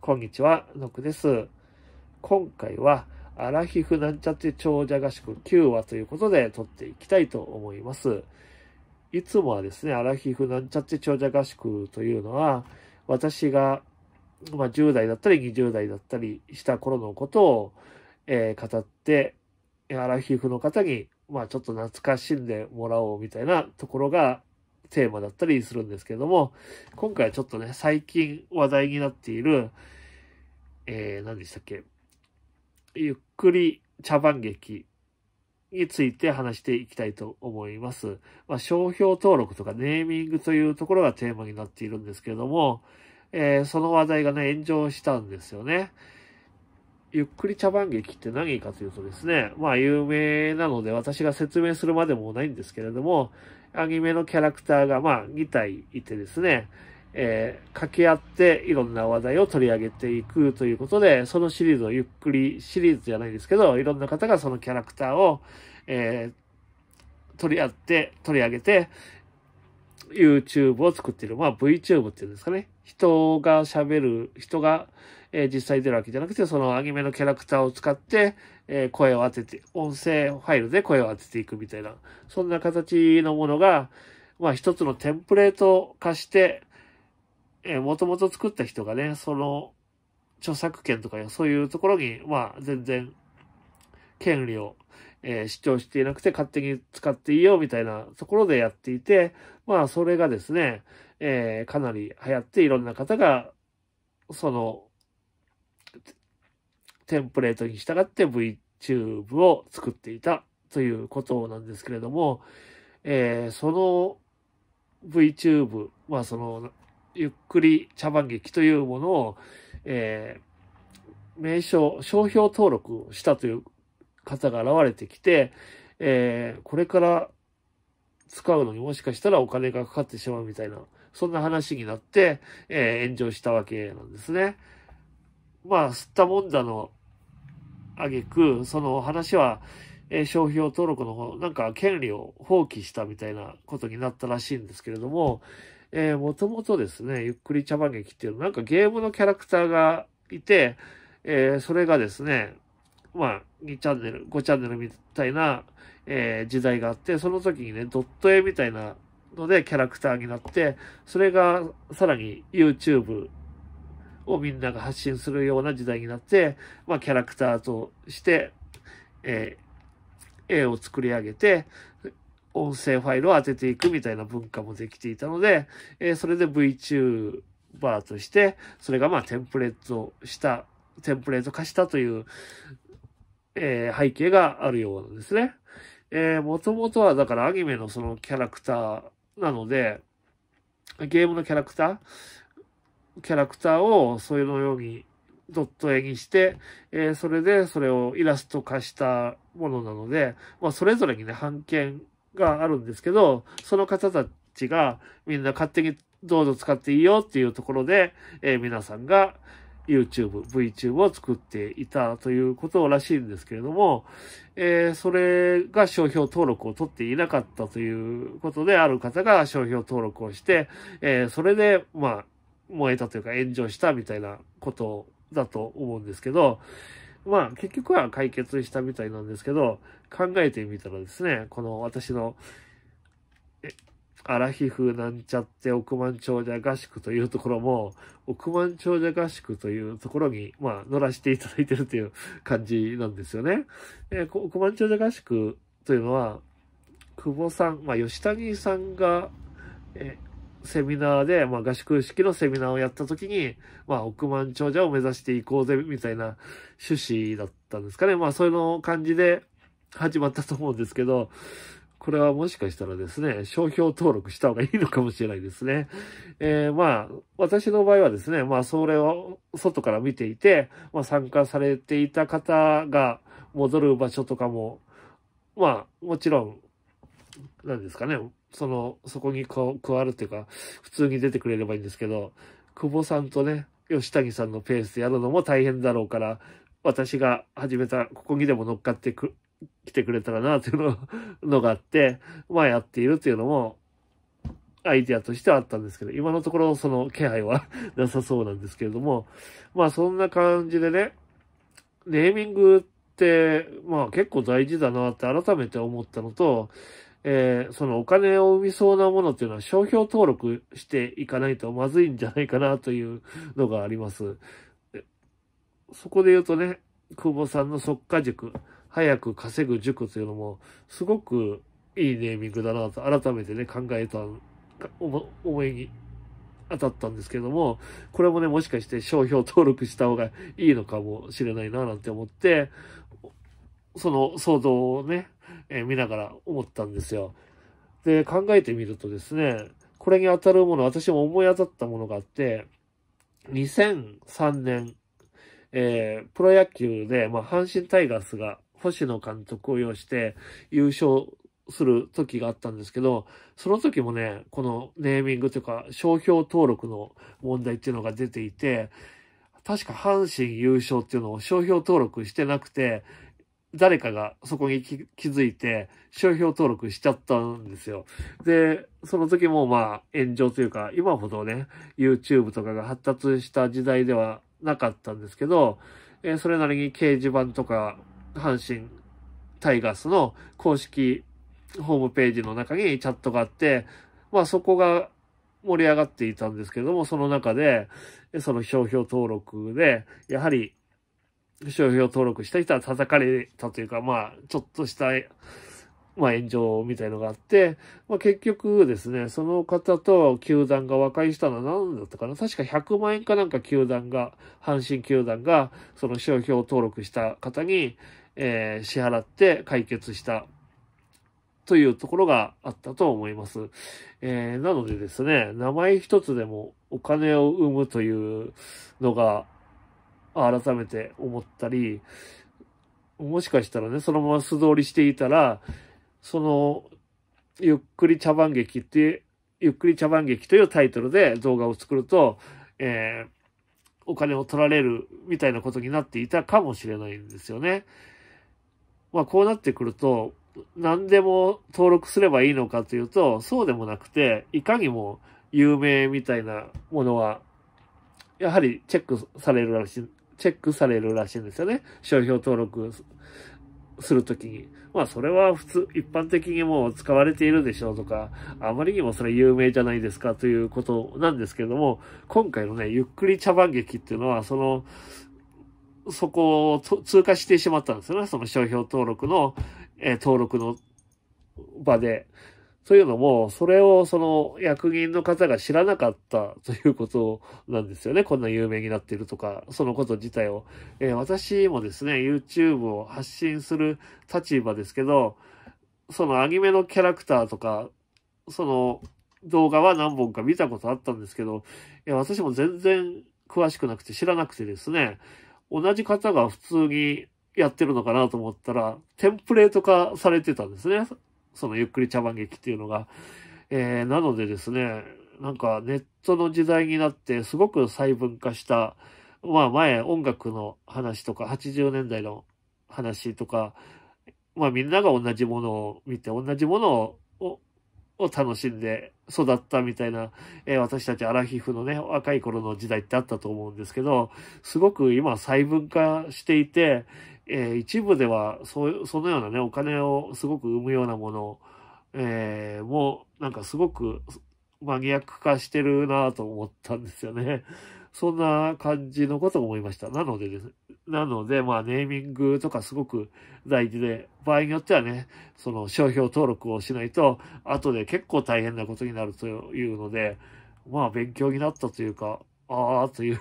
こんにちは、のくです。今回は、アラヒフなんちゃって長者合宿9話ということで撮っていきたいと思います。いつもはですね、アラヒフなんちゃって長者合宿というのは、私が、まあ、10代だったり20代だったりした頃のことを、えー、語って、アラヒフの方に、まあ、ちょっと懐かしんでもらおうみたいなところがテーマだったりするんですけども、今回はちょっとね、最近話題になっている、えー、何でしたっけ、ゆっくり茶番劇について話していきたいと思います。まあ、商標登録とかネーミングというところがテーマになっているんですけども、えー、その話題がね、炎上したんですよね。ゆっくり茶番劇って何かというとですね、まあ有名なので私が説明するまでもないんですけれども、アニメのキャラクターがまあ2体いてですね、えー、掛け合っていろんな話題を取り上げていくということで、そのシリーズをゆっくり、シリーズじゃないですけど、いろんな方がそのキャラクターを、えー、取り合って、取り上げて、YouTube を作っている。まあ VTube っていうんですかね。人が喋る、人が、えー、実際出るわけじゃなくて、そのアニメのキャラクターを使って、えー、声を当てて、音声ファイルで声を当てていくみたいな、そんな形のものが、まあ一つのテンプレート化して、えー、もともと作った人がね、その著作権とかそういうところに、まあ全然権利を、えー、主張していなくて勝手に使っていいよみたいなところでやっていて、まあそれがですね、えー、かなり流行っていろんな方が、そのテンプレートに従って VTube を作っていたということなんですけれども、えー、その VTube、まあその、ゆっくり茶番劇というものを、えー、名称、商標登録したという方が現れてきて、えー、これから使うのにもしかしたらお金がかかってしまうみたいな、そんな話になって、えー、炎上したわけなんですね。まあ、吸ったもんだの、あげく、その話は、えー、商標登録の方、なんか権利を放棄したみたいなことになったらしいんですけれども、えー、もともとですね、ゆっくり茶番劇っていうのは、なんかゲームのキャラクターがいて、えー、それがですね、まあ、2チャンネル、5チャンネルみたいな、えー、時代があって、その時にね、ドット絵みたいなのでキャラクターになって、それがさらに YouTube をみんなが発信するような時代になって、まあ、キャラクターとして、えー、絵を作り上げて、音声ファイルを当てていくみたいな文化もできていたので、えー、それで VTuber として、それがまあテンプレートした、テンプレート化したという、えー、背景があるようなんですね。えー、もともとはだからアニメのそのキャラクターなので、ゲームのキャラクターキャラクターをそれのようにドット絵にして、えー、それでそれをイラスト化したものなので、まあ、それぞれにね、版権があるんですけど、その方たちがみんな勝手にどうぞ使っていいよっていうところで、えー、皆さんが YouTube、VTube を作っていたということらしいんですけれども、えー、それが商標登録を取っていなかったということで、ある方が商標登録をして、えそれで、まあ、燃えたというか炎上したみたいなことだと思うんですけど、まあ結局は解決したみたいなんですけど、考えてみたらですね、この私の、え、アラヒフなんちゃって億万長者合宿というところも、億万長者合宿というところに、まあ乗らせていただいてるという感じなんですよね。え億万長者合宿というのは、久保さん、まあ吉谷さんが、え、セミナーで、まあ、合宿式のセミナーをやった時に、まあ、億万長者を目指していこうぜ、みたいな趣旨だったんですかね。まあ、そういうの感じで始まったと思うんですけど、これはもしかしたらですね、商標登録した方がいいのかもしれないですね。えー、まあ、私の場合はですね、まあ、それを外から見ていて、まあ、参加されていた方が戻る場所とかも、まあ、もちろんなんですかね、その、そこにこ加わるっていうか、普通に出てくれればいいんですけど、久保さんとね、吉谷さんのペースでやるのも大変だろうから、私が始めた、ここにでも乗っかってく、来てくれたらな、というのがあって、まあやっているというのも、アイデアとしてはあったんですけど、今のところその気配は なさそうなんですけれども、まあそんな感じでね、ネーミングって、まあ結構大事だなって改めて思ったのと、えー、そのお金を生みそうなものっていうのは商標登録していかないとまずいんじゃないかなというのがあります。そこで言うとね、久保さんの即家塾、早く稼ぐ塾というのも、すごくいいネーミングだなと改めてね、考えた、思いに当たったんですけども、これもね、もしかして商標登録した方がいいのかもしれないななんて思って、その騒動をね、え見ながら思ったんですよ。で、考えてみるとですね、これに当たるもの、私も思い当たったものがあって、2003年、えー、プロ野球で、まあ、阪神タイガースが星野監督を擁して優勝する時があったんですけど、その時もね、このネーミングというか、商標登録の問題っていうのが出ていて、確か阪神優勝っていうのを商標登録してなくて、誰かがそこに気づいて商標登録しちゃったんですよ。で、その時もまあ炎上というか、今ほどね、YouTube とかが発達した時代ではなかったんですけど、えー、それなりに掲示板とか、阪神タイガースの公式ホームページの中にチャットがあって、まあそこが盛り上がっていたんですけれども、その中で、その商標登録で、やはり商標登録した人は叩かれたというか、まあ、ちょっとした、まあ、炎上みたいのがあって、まあ、結局ですね、その方と球団が和解したのは何だったかな確か100万円かなんか球団が、阪神球団が、その商標登録した方に、えー、支払って解決したというところがあったと思います。えー、なのでですね、名前一つでもお金を生むというのが、改めて思ったり、もしかしたらね、そのまま素通りしていたら、その、ゆっくり茶番劇って、ゆっくり茶番劇というタイトルで動画を作ると、えー、お金を取られるみたいなことになっていたかもしれないんですよね。まあこうなってくると、何でも登録すればいいのかというと、そうでもなくて、いかにも有名みたいなものは、やはりチェックされるらしいチェックされるらしいんですよね。商標登録するときに。まあそれは普通、一般的にもう使われているでしょうとか、あまりにもそれ有名じゃないですかということなんですけども、今回のね、ゆっくり茶番劇っていうのは、その、そこを通過してしまったんですよね。その商標登録の、えー、登録の場で。というのも、それをその役人の方が知らなかったということなんですよね。こんな有名になっているとか、そのこと自体を。えー、私もですね、YouTube を発信する立場ですけど、そのアニメのキャラクターとか、その動画は何本か見たことあったんですけど、いや私も全然詳しくなくて知らなくてですね、同じ方が普通にやってるのかなと思ったら、テンプレート化されてたんですね。そのゆっくり茶番劇っていうのが。えー、なのでですね、なんかネットの時代になってすごく細分化した、まあ前音楽の話とか80年代の話とか、まあみんなが同じものを見て同じものを楽しんで育ったみたいな、えー、私たちアラヒフのね、若い頃の時代ってあったと思うんですけど、すごく今細分化していて、えー、一部ではそそのようなねお金をすごく生むようなもの、えー、もうなんかすごくマニアック化してるなと思ったんですよね。そんな感じのことを思いました。なのでです、ね、なので、まあ、ネーミングとかすごく大事で、場合によってはね、その商標登録をしないと、後で結構大変なことになるというので、まあ、勉強になったというか、ああ、という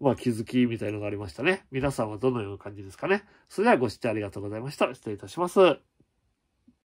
まあ気づきみたいのがありましたね。皆さんはどのような感じですかね。それではご視聴ありがとうございました。失礼いたします。